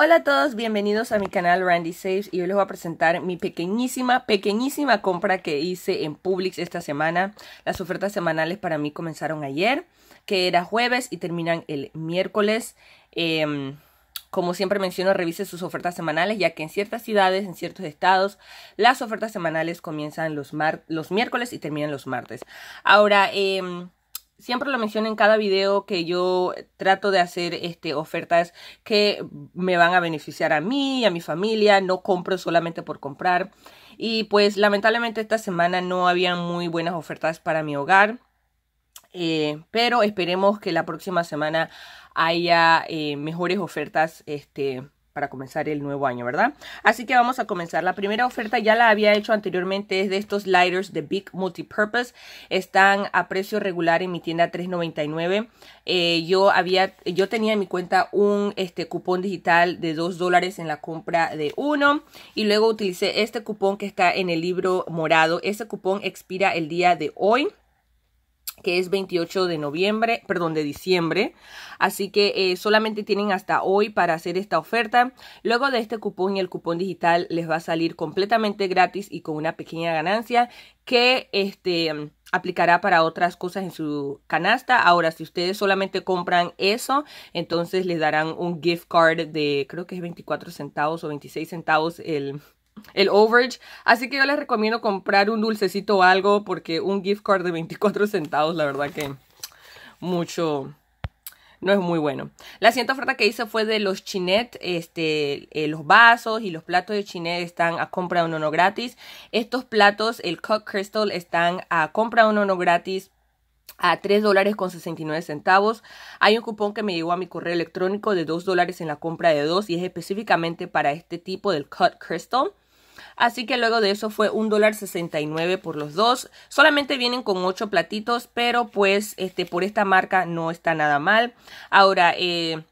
Hola a todos, bienvenidos a mi canal Randy Saves y hoy les voy a presentar mi pequeñísima, pequeñísima compra que hice en Publix esta semana. Las ofertas semanales para mí comenzaron ayer, que era jueves y terminan el miércoles. Em, como siempre menciono, revise sus ofertas semanales, ya que en ciertas ciudades, en ciertos estados, las ofertas semanales comienzan los, los miércoles y terminan los martes. Ahora, eh, siempre lo menciono en cada video que yo trato de hacer este, ofertas que me van a beneficiar a mí, a mi familia, no compro solamente por comprar. Y pues lamentablemente esta semana no había muy buenas ofertas para mi hogar. Eh, pero esperemos que la próxima semana haya eh, mejores ofertas este, para comenzar el nuevo año, ¿verdad? Así que vamos a comenzar. La primera oferta ya la había hecho anteriormente, es de estos lighters de Big Multipurpose. Están a precio regular en mi tienda $3.99. Eh, yo había, yo tenía en mi cuenta un este, cupón digital de 2 dólares en la compra de uno y luego utilicé este cupón que está en el libro morado. Este cupón expira el día de hoy que es 28 de noviembre, perdón, de diciembre. Así que eh, solamente tienen hasta hoy para hacer esta oferta. Luego de este cupón y el cupón digital les va a salir completamente gratis y con una pequeña ganancia que este aplicará para otras cosas en su canasta. Ahora, si ustedes solamente compran eso, entonces les darán un gift card de creo que es 24 centavos o 26 centavos el el overage. Así que yo les recomiendo comprar un dulcecito o algo porque un gift card de 24 centavos, la verdad que mucho no es muy bueno. La siguiente oferta que hice fue de los chinet, este, eh, los vasos y los platos de chinet están a compra uno no gratis. Estos platos, el Cut Crystal, están a compra uno no gratis a $3.69. dólares con 69 centavos. Hay un cupón que me llegó a mi correo electrónico de 2 dólares en la compra de 2 y es específicamente para este tipo del Cut Crystal. Así que luego de eso fue un dólar por los dos. Solamente vienen con 8 platitos, pero pues este, por esta marca no está nada mal. Ahora, eh,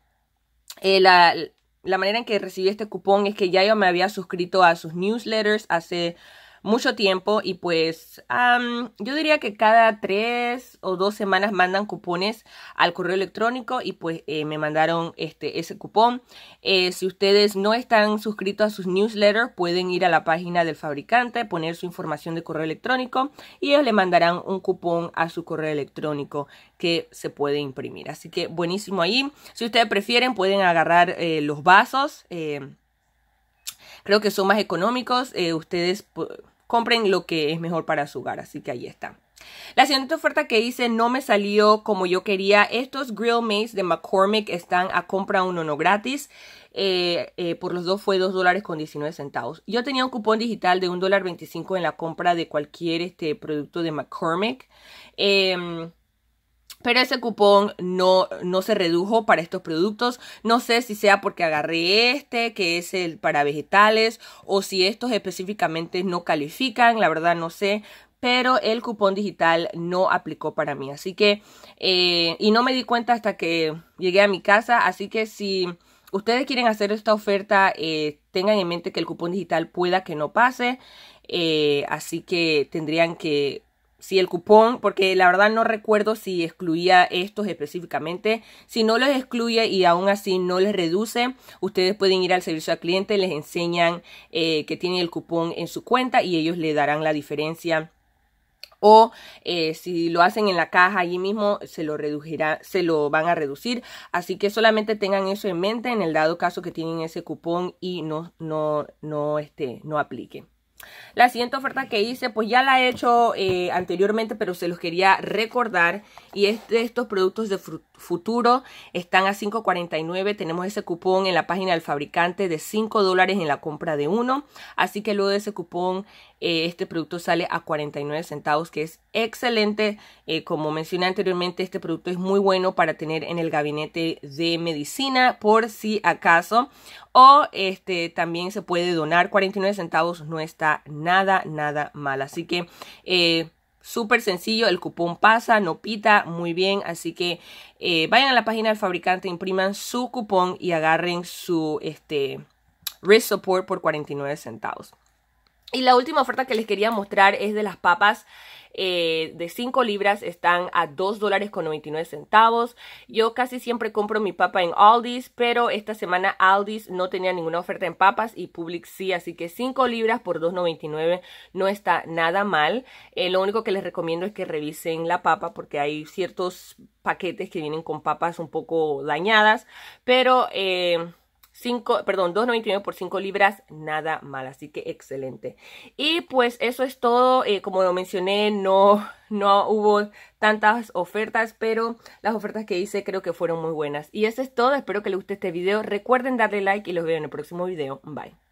eh, la, la manera en que recibí este cupón es que ya yo me había suscrito a sus newsletters hace mucho tiempo y pues yo diría que cada tres o dos semanas mandan cupones al correo electrónico y pues eh, me mandaron este, ese cupón. Eh, si ustedes no están suscritos a sus newsletters pueden ir a la página del fabricante, poner su información de correo electrónico y ellos le mandarán un cupón a su correo electrónico que se puede imprimir. Así que buenísimo ahí. Si ustedes prefieren pueden agarrar eh, los vasos creo que son más económicos. ustedes compren lo que es mejor para su hogar. Así que ahí está. La siguiente oferta que hice no me salió como yo quería. Estos Grill Mates de McCormick están a compra uno no gratis. Eh, eh, por los dos fue 2 dólares con 19 centavos. Yo tenía un cupón digital de $1.25 dólar en la compra de cualquier este producto de McCormick. Em, pero ese cupón no, no se redujo para estos productos. No sé si sea porque agarré este, que es el para vegetales, o si estos específicamente no califican. La verdad no sé pero el cupón digital no aplicó para mí. Así que, eh, y no me di cuenta hasta que llegué a mi casa, así que si ustedes quieren hacer esta oferta, eh, tengan en mente que el cupón digital pueda que no pase, eh, así que tendrían que si el cupón, porque la verdad no recuerdo si excluía estos específicamente, si no los excluye y aún así no les reduce, ustedes pueden ir al servicio al cliente, les enseñan eh, que tienen el cupón en su cuenta y ellos le darán la diferencia. O eh, si lo hacen en la caja allí mismo, se lo reducirá, se lo van a reducir. Así que solamente tengan eso en mente en el dado caso que tienen ese cupón y no, no, no, este, no apliquen. La siguiente oferta que hice, pues ya la he hecho eh, anteriormente, pero se los quería recordar. Y es de estos productos de, futuro están a 5.49. Tenemos ese cupón en la página del fabricante de 5 dólares en la compra de uno. Así que luego de ese cupón, eh, este producto sale a 49 centavos, que es excelente. Eh, como mencioné anteriormente, este producto es muy bueno para tener en el gabinete de medicina, por si acaso. O este también se puede donar 49 centavos, no está nada, nada mal. Así que eh, Súper sencillo, el cupón pasa, no pita, muy bien. Así que eh, vayan a la página del fabricante, impriman su cupón y agarren su este, wrist support por 49 centavos. Y la última oferta que les quería mostrar es de las papas. Eh, de 5 libras están a 2 dólares con 99 centavos. Yo casi siempre compro mi papa en Aldi's, pero esta semana Aldi's no tenía ninguna oferta en papas y Publix sí, así que 5 libras por 2.99 no está nada mal. Eh, lo único que les recomiendo es que revisen la papa porque hay ciertos paquetes que vienen con papas un poco dañadas, pero... Eh, 5, perdón, 2.99 por 5 libras, nada mal, así que excelente. Y pues eso es todo, eh, como lo mencioné, no, no hubo tantas ofertas, pero las ofertas que hice creo que fueron muy buenas. Y eso es todo, espero que les guste este video, recuerden darle like y los veo en el próximo video, bye.